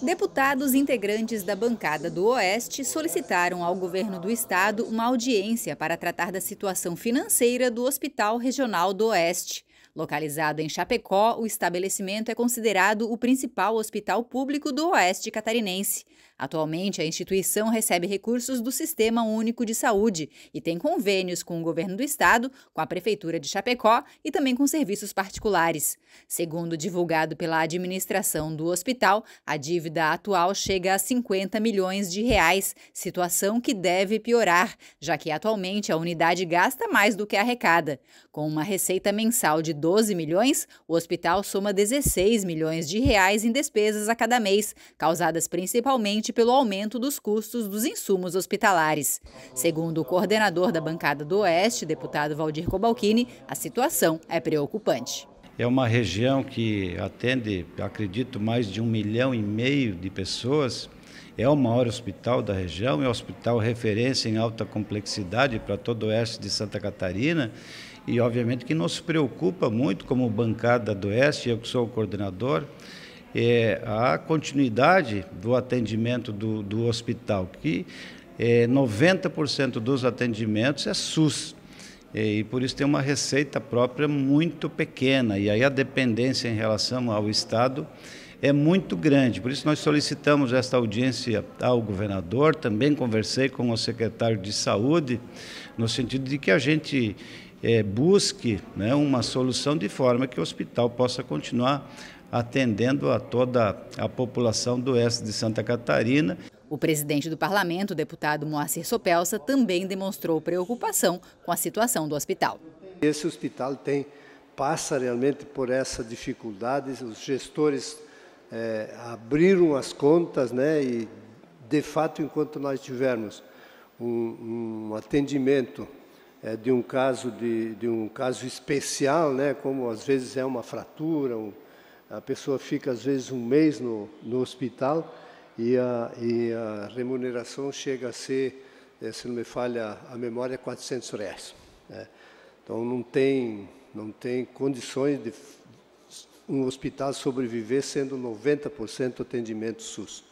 Deputados integrantes da bancada do Oeste solicitaram ao governo do estado uma audiência para tratar da situação financeira do Hospital Regional do Oeste. Localizado em Chapecó, o estabelecimento é considerado o principal hospital público do Oeste Catarinense. Atualmente, a instituição recebe recursos do Sistema Único de Saúde e tem convênios com o governo do estado, com a prefeitura de Chapecó e também com serviços particulares. Segundo divulgado pela administração do hospital, a dívida atual chega a 50 milhões de reais, situação que deve piorar, já que atualmente a unidade gasta mais do que arrecada. Com uma receita mensal de 12 milhões, o hospital soma 16 milhões de reais em despesas a cada mês, causadas principalmente pelo aumento dos custos dos insumos hospitalares. Segundo o coordenador da bancada do Oeste, deputado Valdir Cobalcini, a situação é preocupante. É uma região que atende, acredito, mais de um milhão e meio de pessoas é o maior hospital da região, é o hospital referência em alta complexidade para todo o oeste de Santa Catarina. E obviamente que nos preocupa muito, como bancada do Oeste, eu que sou o coordenador, é, a continuidade do atendimento do, do hospital, que é, 90% dos atendimentos é SUS. E, é, e por isso tem uma receita própria muito pequena. E aí a dependência em relação ao Estado é muito grande. Por isso, nós solicitamos esta audiência ao governador. Também conversei com o secretário de Saúde, no sentido de que a gente é, busque né, uma solução de forma que o hospital possa continuar atendendo a toda a população do oeste de Santa Catarina. O presidente do parlamento, deputado Moacir Sopelsa, também demonstrou preocupação com a situação do hospital. Esse hospital tem passa realmente por essa dificuldade, os gestores é, abriram as contas, né? E de fato, enquanto nós tivermos um, um atendimento é, de um caso de, de, um caso especial, né? Como às vezes é uma fratura, um, a pessoa fica às vezes um mês no, no hospital e a, e a remuneração chega a ser, é, se não me falha a memória, 400 reais. Né? Então não tem não tem condições de um hospital sobreviver sendo 90% atendimento SUS.